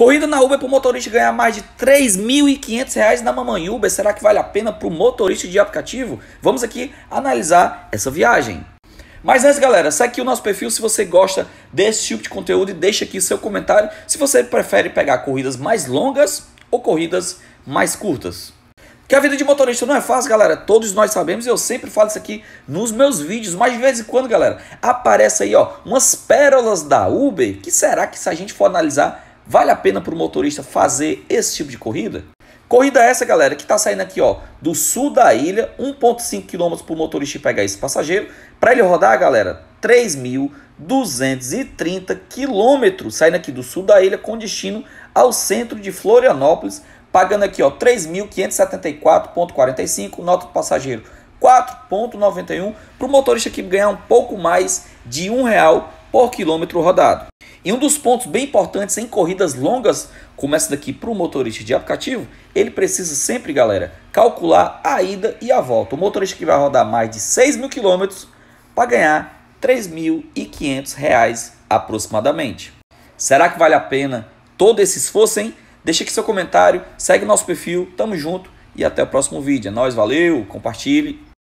Corrida na Uber para o motorista ganhar mais de R$ 3.500 na mamãe Uber, será que vale a pena para o motorista de aplicativo? Vamos aqui analisar essa viagem. Mas antes, galera, segue aqui o nosso perfil se você gosta desse tipo de conteúdo e deixa aqui seu comentário se você prefere pegar corridas mais longas ou corridas mais curtas. Que a vida de motorista não é fácil, galera. Todos nós sabemos, e eu sempre falo isso aqui nos meus vídeos, mas de vez em quando, galera, aparece aí, ó, umas pérolas da Uber, que será que se a gente for analisar Vale a pena para o motorista fazer esse tipo de corrida? Corrida essa, galera, que está saindo aqui, ó, do sul da ilha, 1.5 km para o motorista pegar esse passageiro. Para ele rodar, galera, 3.230 km, saindo aqui do sul da ilha com destino ao centro de Florianópolis, pagando aqui, ó, 3.574.45, nota do passageiro 4.91, para o motorista que ganhar um pouco mais de um real por quilômetro rodado. E um dos pontos bem importantes em corridas longas, como essa daqui para o motorista de aplicativo, ele precisa sempre, galera, calcular a ida e a volta. O motorista que vai rodar mais de 6 mil quilômetros para ganhar R$ 3.500 aproximadamente. Será que vale a pena todo esse esforço, hein? Deixa aqui seu comentário, segue nosso perfil, tamo junto e até o próximo vídeo. É nóis, valeu, compartilhe